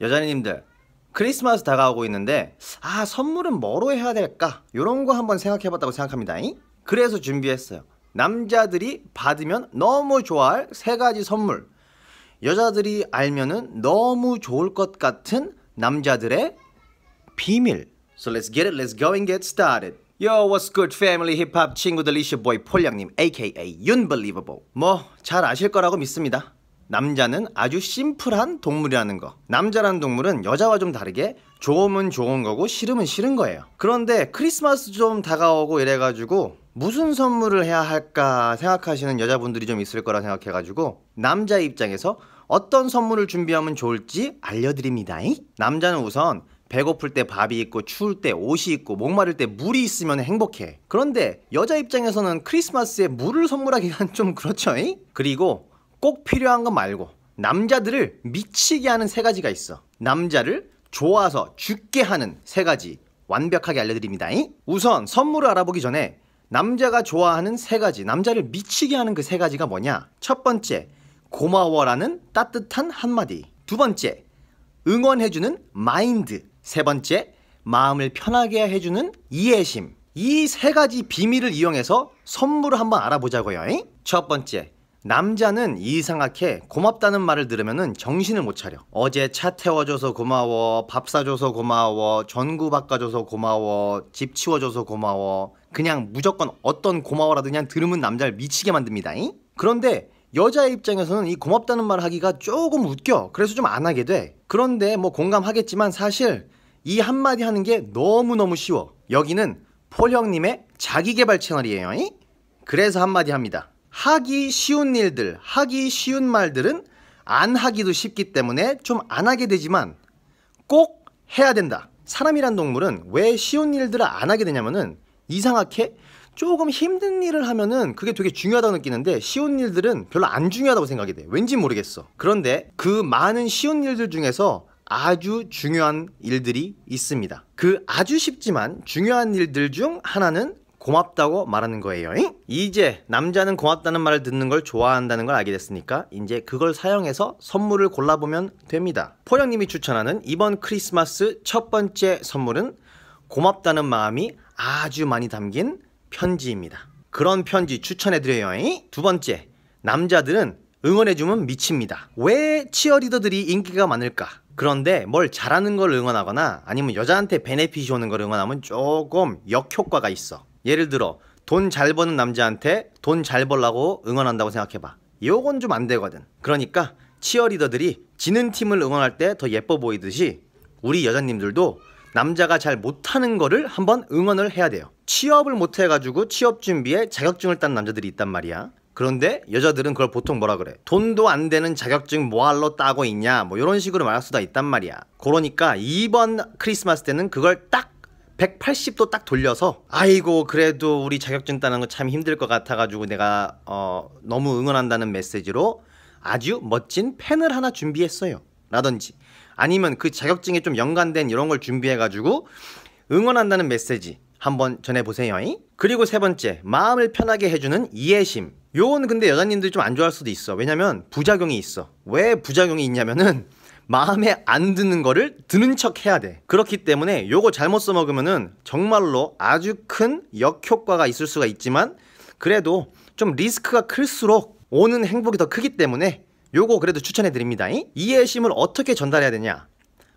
여자님들 크리스마스 다가오고 있는데 아 선물은 뭐로 해야 될까 이런거 한번 생각해봤다고 생각합니다 잉? 그래서 준비했어요 남자들이 받으면 너무 좋아할 세 가지 선물 여자들이 알면은 너무 좋을 것 같은 남자들의 비밀 So let's get it, let's go and get started Yo, what's good family 힙합 친구들 이슈보이 폴량님 aka Unbelievable 뭐 잘 아실 거라고 믿습니다 남자는 아주 심플한 동물이라는 거. 남자라는 동물은 여자와 좀 다르게 좋으면 좋은 거고 싫으면 싫은 거예요. 그런데 크리스마스 좀 다가오고 이래가지고 무슨 선물을 해야 할까 생각하시는 여자분들이 좀 있을 거라 생각해가지고 남자 입장에서 어떤 선물을 준비하면 좋을지 알려드립니다. 남자는 우선 배고플 때 밥이 있고 추울 때 옷이 있고 목마를 때 물이 있으면 행복해. 그런데 여자 입장에서는 크리스마스에 물을 선물하기가좀 그렇죠. 그리고 꼭 필요한 거 말고 남자들을 미치게 하는 세 가지가 있어. 남자를 좋아서 죽게 하는 세 가지 완벽하게 알려드립니다. 우선 선물을 알아보기 전에 남자가 좋아하는 세 가지, 남자를 미치게 하는 그 세 가지가 뭐냐? 첫 번째, 고마워라는 따뜻한 한마디. 두 번째, 응원해주는 마인드. 세 번째, 마음을 편하게 해주는 이해심. 이 세 가지 비밀을 이용해서 선물을 한번 알아보자고요. 첫 번째, 남자는 이상하게 고맙다는 말을 들으면 정신을 못 차려. 어제 차 태워줘서 고마워, 밥 사줘서 고마워, 전구 바꿔줘서 고마워, 집 치워줘서 고마워. 그냥 무조건 어떤 고마워라도 그냥 들으면 남자를 미치게 만듭니다. 잉? 그런데 여자의 입장에서는 이 고맙다는 말 하기가 조금 웃겨. 그래서 좀 안 하게 돼. 그런데 뭐 공감하겠지만 사실 이 한마디 하는 게 너무너무 쉬워. 여기는 폴 형님의 자기개발 채널이에요. 잉? 그래서 한마디 합니다. 하기 쉬운 일들, 하기 쉬운 말들은 안 하기도 쉽기 때문에 좀 안 하게 되지만 꼭 해야 된다. 사람이란 동물은 왜 쉬운 일들을 안 하게 되냐면은 이상하게 조금 힘든 일을 하면은 그게 되게 중요하다고 느끼는데 쉬운 일들은 별로 안 중요하다고 생각이 돼. 왠지 모르겠어. 그런데 그 많은 쉬운 일들 중에서 아주 중요한 일들이 있습니다. 그 아주 쉽지만 중요한 일들 중 하나는 고맙다고 말하는 거예요. 잉? 이제 남자는 고맙다는 말을 듣는 걸 좋아한다는 걸 알게 됐으니까 이제 그걸 사용해서 선물을 골라보면 됩니다. 포령님이 추천하는 이번 크리스마스 첫 번째 선물은 고맙다는 마음이 아주 많이 담긴 편지입니다. 그런 편지 추천해드려요. 잉? 두 번째, 남자들은 응원해주면 미칩니다. 왜 치어리더들이 인기가 많을까? 그런데 뭘 잘하는 걸 응원하거나 아니면 여자한테 베네핏이 오는 걸 응원하면 조금 역효과가 있어. 예를 들어 돈 잘 버는 남자한테 돈 잘 벌라고 응원한다고 생각해봐. 요건 좀 안 되거든. 그러니까 치어리더들이 지는 팀을 응원할 때 더 예뻐 보이듯이 우리 여자님들도 남자가 잘 못하는 거를 한번 응원을 해야 돼요. 취업을 못 해가지고 취업 준비에 자격증을 딴 남자들이 있단 말이야. 그런데 여자들은 그걸 보통 뭐라 그래? 돈도 안 되는 자격증 뭐할러 따고 있냐? 뭐 이런 식으로 말할 수가 있단 말이야. 그러니까 이번 크리스마스 때는 그걸 딱 180도 딱 돌려서 아이고 그래도 우리 자격증 따는 거 참 힘들 것 같아가지고 내가 어, 너무 응원한다는 메시지로 아주 멋진 펜을 하나 준비했어요 라든지 아니면 그 자격증에 좀 연관된 이런 걸 준비해가지고 응원한다는 메시지 한번 전해보세요 그리고 세 번째 마음을 편하게 해주는 이해심 요건 근데 여자님들 이좀 안 좋아할 수도 있어 왜냐면 부작용이 있어 왜 부작용이 있냐면은 마음에 안 드는 거를 드는 척 해야 돼. 그렇기 때문에 요거 잘못 써먹으면은 정말로 아주 큰 역효과가 있을 수가 있지만 그래도 좀 리스크가 클수록 오는 행복이 더 크기 때문에 요거 그래도 추천해 드립니다. 이해심을 어떻게 전달해야 되냐?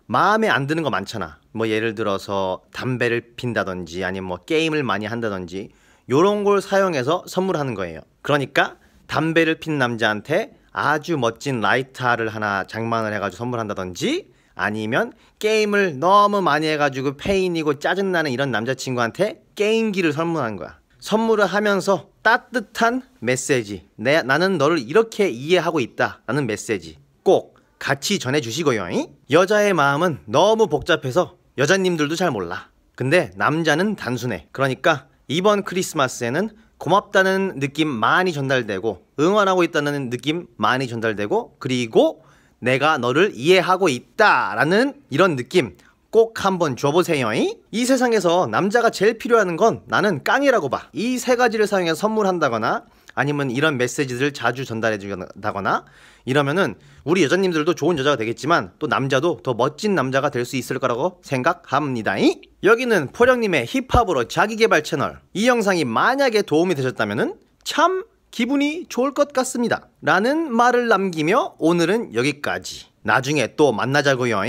마음에 안 드는 거 많잖아. 뭐 예를 들어서 담배를 핀다든지 아니면 뭐 게임을 많이 한다든지 요런 걸 사용해서 선물하는 거예요. 그러니까 담배를 핀 남자한테 아주 멋진 라이터를 하나 장만을 해가지고 선물한다든지 아니면 게임을 너무 많이 해가지고 페인이고 짜증나는 이런 남자친구한테 게임기를 선물한 거야. 선물을 하면서 따뜻한 메시지. 내, 나는 너를 이렇게 이해하고 있다. 라는 메시지. 꼭 같이 전해주시고요. 여자의 마음은 너무 복잡해서 여자님들도 잘 몰라. 근데 남자는 단순해. 그러니까 이번 크리스마스에는 고맙다는 느낌 많이 전달되고 응원하고 있다는 느낌 많이 전달되고 그리고 내가 너를 이해하고 있다라는 이런 느낌 꼭 한번 줘보세요. 이 세상에서 남자가 제일 필요한 건 나는 깡이라고 봐. 이 세 가지를 사용해서 선물한다거나 아니면 이런 메시지를 자주 전달해 준다거나 이러면은 우리 여자님들도 좋은 여자가 되겠지만 또 남자도 더 멋진 남자가 될 수 있을 거라고 생각합니다. 여기는 포령님의 힙합으로 자기개발 채널. 이 영상이 만약에 도움이 되셨다면은 참 기분이 좋을 것 같습니다. 라는 말을 남기며 오늘은 여기까지. 나중에 또 만나자고요.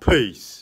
페이스.